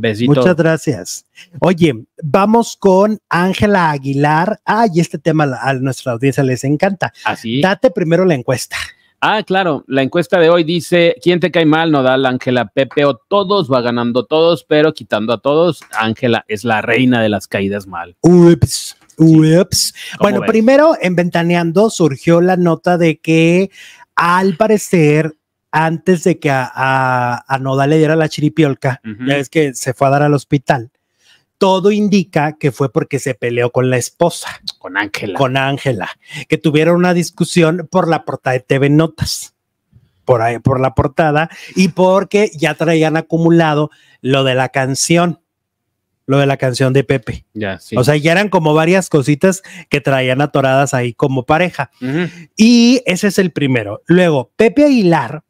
Besitos. Muchas gracias. Oye, vamos con Ángela Aguilar. Ay, este tema a nuestra audiencia les encanta. Así. Date primero la encuesta. Ah, claro, la encuesta de hoy dice, ¿quién te cae mal? no da la Ángela, Pepe o todos, va ganando todos, pero quitando a todos, Ángela es la reina de las caídas mal. Ups, ups. Bueno, primero en Ventaneando surgió la nota de que al parecer antes de que a, a, Nodal le diera la chiripiolca, ya es que se fue a dar al hospital. Todo indica que fue porque se peleó con la esposa. Con Ángela. Con Ángela. Que tuvieron una discusión por la portada de TV Notas. Por, ahí, por la portada. Y porque ya traían acumulado lo de la canción lo de la canción de Pepe. O sea, ya eran como varias cositas que traían atoradas ahí como pareja. Y ese es el primero. Luego, Pepe Aguilar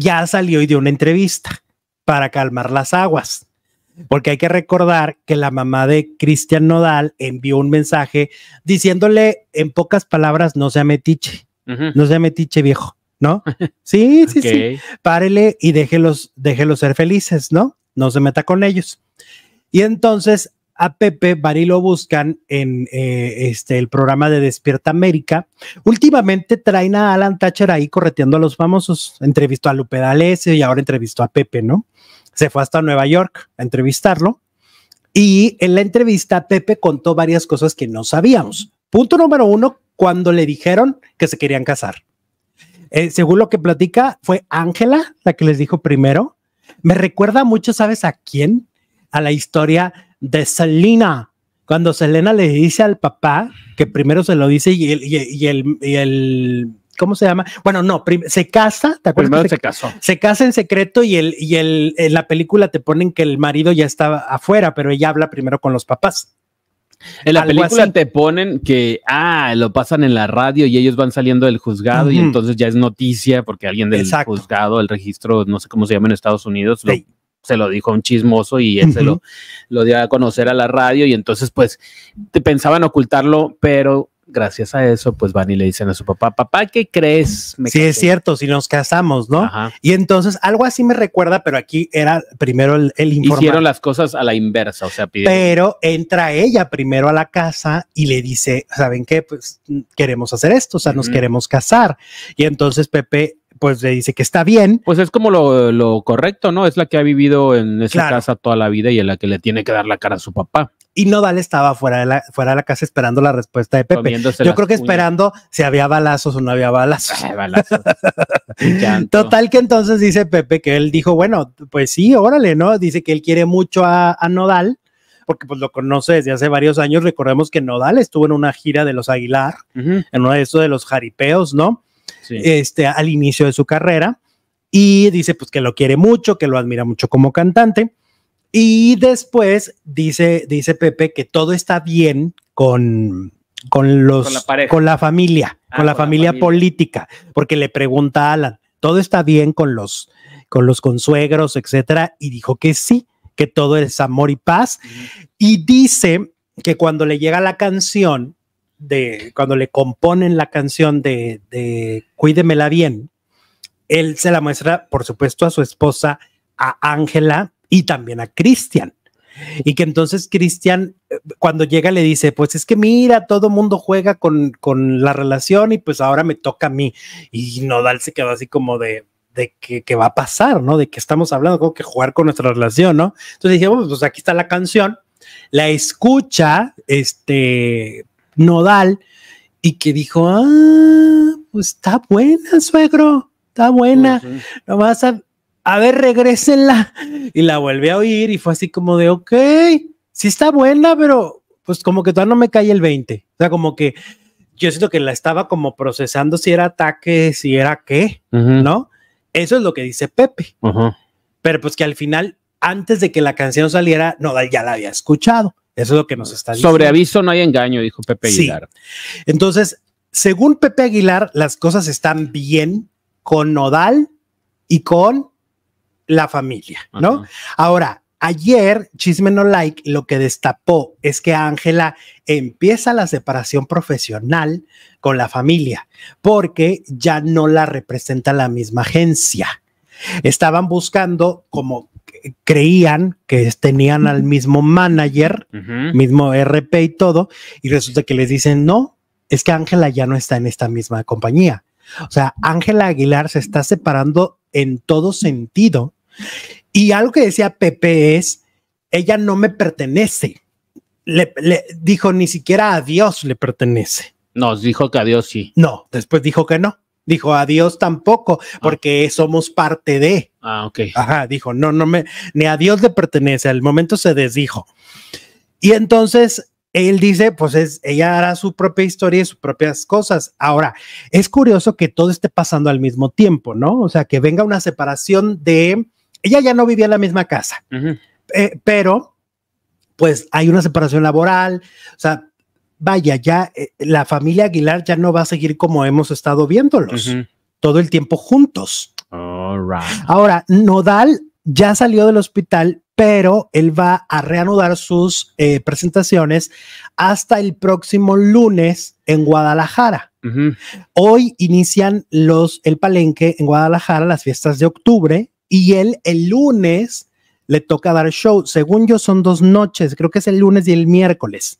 ya salió y dio una entrevista para calmar las aguas. Porque hay que recordar que la mamá de Christian Nodal envió un mensaje diciéndole en pocas palabras, no sea metiche, no sea metiche viejo, ¿no? sí, sí, sí. Párele y déjelos, déjelos ser felices, ¿no? No se meta con ellos. Y entonces a Pepe Barilo buscan en eh, este, el programa de Despierta América. Últimamente traen a Alan Thatcher ahí correteando a los famosos. Entrevistó a Lupe D'Alessio y ahora entrevistó a Pepe, ¿no? Se fue hasta Nueva York a entrevistarlo. Y en la entrevista Pepe contó varias cosas que no sabíamos. Punto número uno, cuando le dijeron que se querían casar. Eh, según lo que platica, fue Ángela la que les dijo primero. Me recuerda mucho, ¿sabes a quién? A la historia de Selena. Cuando Selena le dice al papá, que primero se lo dice y el, y el, ¿cómo se llama? Bueno, no, se casa, ¿te acuerdas? Primero se, casó. Se casa en secreto y, el, y en la película te ponen que el marido ya estaba afuera, pero ella habla primero con los papás. En la película te ponen que, ah, lo pasan en la radio y ellos van saliendo del juzgado y entonces ya es noticia porque alguien del juzgado, el registro, no sé cómo se llama en Estados Unidos, lo se lo dijo un chismoso y él se lo, lo dio a conocer a la radio y entonces pues pensaban ocultarlo, pero gracias a eso, pues van y le dicen a su papá, papá, ¿qué crees? Me sí, es cierto, si nos casamos, ¿no? Y entonces algo así me recuerda, pero aquí era primero el, el Hicieron las cosas a la inversa, o sea, Pero entra ella primero a la casa y le dice, ¿saben qué? Pues mm, queremos hacer esto, o sea, nos queremos casar. Y entonces Pepe pues le dice que está bien. Pues es como lo, correcto, ¿no? Es la que ha vivido en esa casa toda la vida y en la que le tiene que dar la cara a su papá. Y Nodal estaba fuera de la, fuera de la casa esperando la respuesta de Pepe. Yo creo que esperando si había balazos o no había balazos. Ah, Total que entonces dice Pepe que él dijo, bueno, pues sí, órale, ¿no? Dice que él quiere mucho a, Nodal porque pues lo conoce desde hace varios años. Recordemos que Nodal estuvo en una gira de los Aguilar, en uno de esos de los jaripeos, ¿no? este, al inicio de su carrera. Y dice pues que lo quiere mucho, que lo admira mucho como cantante. Y después dice, dice Pepe que todo está bien con, con los con la, familia, con, la, ah, familia política, porque le pregunta a Alan, ¿todo está bien con los, con los consuegros, etcétera? Y dijo que sí, que todo es amor y paz. Y dice que cuando le llega la canción, de cuando le componen la canción de, de Cuídemela bien, él se la muestra, por supuesto, a su esposa, a Ángela y también a Cristian. Y que entonces Cristian, eh, cuando llega, le dice, pues es que mira, todo mundo juega con, la relación y pues ahora me toca a mí. Y Nodal se quedó así como de, de va a pasar, ¿no? De que estamos hablando, como que jugar con nuestra relación, ¿no? Entonces dijimos, oh, pues, pues aquí está la canción, la escucha, este, nodal y que dijo, ah, pues está buena, suegro, está buena, no vas a, a ver, regrésenla. Y la volví a oír y fue así como de, ok, sí está buena, pero pues como que todavía no me cae el 20. O sea, como que yo siento que la estaba como procesando si era ataque, si era qué, ¿no? Eso es lo que dice Pepe. Pero pues que al final, antes de que la canción saliera, Nodal ya la había escuchado. Eso es lo que nos está diciendo. Sobre aviso no hay engaño, dijo Pepe Aguilar. Entonces, según Pepe Aguilar, las cosas están bien con Nodal y con la familia, ¿no? Ahora, ayer Chisme No Like lo que destapó es que Ángela empieza la separación profesional con la familia porque ya no la representa la misma agencia. Estaban buscando, como creían que tenían al mismo manager, mismo RP y todo, y resulta que les dicen, no, es que Ángela ya no está en esta misma compañía. O sea, Ángela Aguilar se está separando en todo sentido. Y algo que decía Pepe es, ella no me pertenece. Le, le dijo, ni siquiera a Dios le pertenece. Nos dijo que a Dios sí. No, después dijo que no dijo a Dios tampoco, ah. porque somos parte de. Ah, ok. Ajá, dijo, no, no me, ni a Dios le pertenece, al momento se desdijo. Y entonces él dice, pues es, ella hará su propia historia y sus propias cosas. Ahora, es curioso que todo esté pasando al mismo tiempo, ¿no? O sea, que venga una separación de, ella ya no vivía en la misma casa, eh, pero pues hay una separación laboral, o sea, vaya, ya eh, la familia Aguilar ya no va a seguir como hemos estado viéndolos todo el tiempo juntos. Ahora, Nodal ya salió del hospital, pero él va a reanudar sus eh, presentaciones hasta el próximo lunes en Guadalajara. Hoy inician los el palenque en Guadalajara, las fiestas de octubre, y él el lunes le toca dar show. Según yo, son dos noches, creo que es el lunes y el miércoles.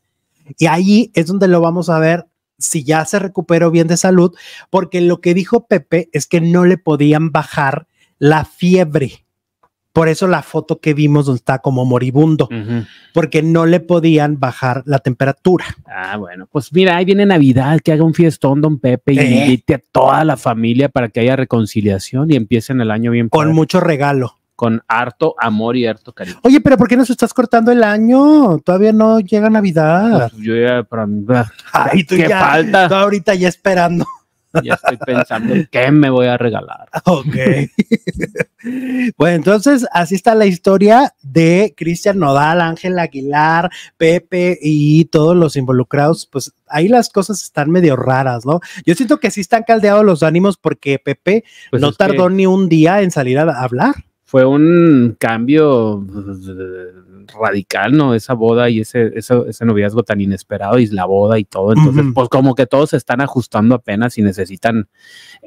Y ahí es donde lo vamos a ver si ya se recuperó bien de salud, porque lo que dijo Pepe es que no le podían bajar la fiebre. Por eso la foto que vimos donde está como moribundo, porque no le podían bajar la temperatura. Ah, bueno, pues mira, ahí viene Navidad, que haga un fiestón, don Pepe, y eh. invite a toda la familia para que haya reconciliación y empiecen el año bien. Con mucho regalo con harto amor y harto cariño. Oye, pero ¿por qué nos estás cortando el año? Todavía no llega Navidad. Pues yo ya, pero, Ay, tú ¿qué falta? ahorita ya esperando. Ya estoy pensando en qué me voy a regalar. Ok. bueno, entonces así está la historia de Cristian Nodal, Ángel Aguilar, Pepe y todos los involucrados. Pues ahí las cosas están medio raras, ¿no? Yo siento que sí están caldeados los ánimos porque Pepe pues no tardó ni un día en salir a hablar fue un cambio pues, radical, ¿no? Esa boda y ese, ese, noviazgo tan inesperado y la boda y todo. Entonces, pues como que todos se están ajustando apenas y necesitan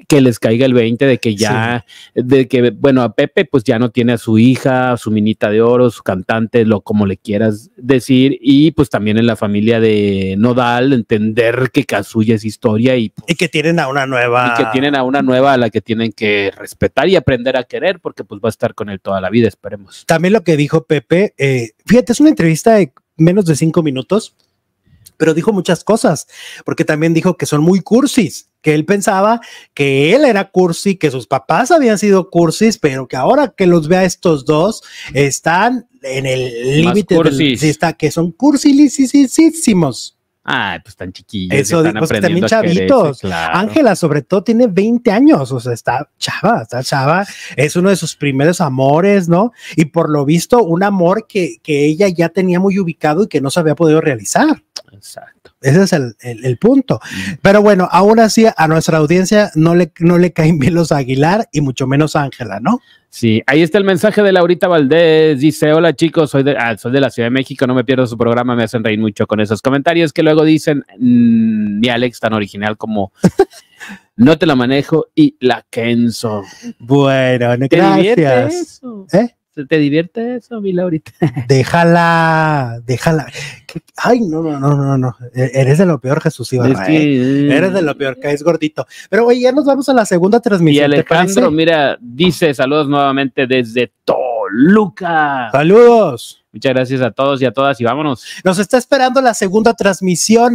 que les caiga el 20 de que ya, de que, bueno, a Pepe pues ya no tiene a su hija, a su minita de oro, su cantante, lo como le quieras decir. Y pues también en la familia de Nodal, entender que Kazuya es historia y... Pues, y que tienen a una nueva... Y que tienen a una nueva a la que tienen que respetar y aprender a querer porque pues va a estar con él toda la vida, esperemos. También lo que dijo Pepe, eh, fíjate, es una entrevista de menos de cinco minutos, pero dijo muchas cosas, porque también dijo que son muy cursis, que él pensaba que él era cursi, que sus papás habían sido cursis, pero que ahora que los vea estos dos, están en el límite del sí está, que son cursilisísimos. Ah, pues tan chiquillos. Eso, pues también chavitos. Ángela, sobre todo, tiene 20 años, o sea, está chava, está chava. Es uno de sus primeros amores, ¿no? Y por lo visto, un amor que, que ella ya tenía muy ubicado y que no se había podido realizar. Exacto. Ese es el, punto. Mm. Pero bueno, aún así, a nuestra audiencia no le, no le caen bien a Aguilar y mucho menos Ángela, ¿no? Sí, ahí está el mensaje de Laurita Valdés. Dice, hola chicos, soy de, ah, de la Ciudad de México, no me pierdo su programa, me hacen reír mucho con esos comentarios que luego dicen, mm, mi Alex tan original como no te la manejo y la Kenzo. Bueno, gracias. ¿Eh? ¿Te divierte eso, mi Laurita? déjala, déjala. Ay, no, no, no, no, no. E-, eres de lo peor, Jesús Ibarra. Eh, eres de eh. lo peor, que es gordito. Pero, güey, ya nos vamos a la segunda transmisión. Y Alejandro, mira, dice saludos nuevamente desde Toluca. Saludos. Muchas gracias a todos y a todas y vámonos. Nos está esperando la segunda transmisión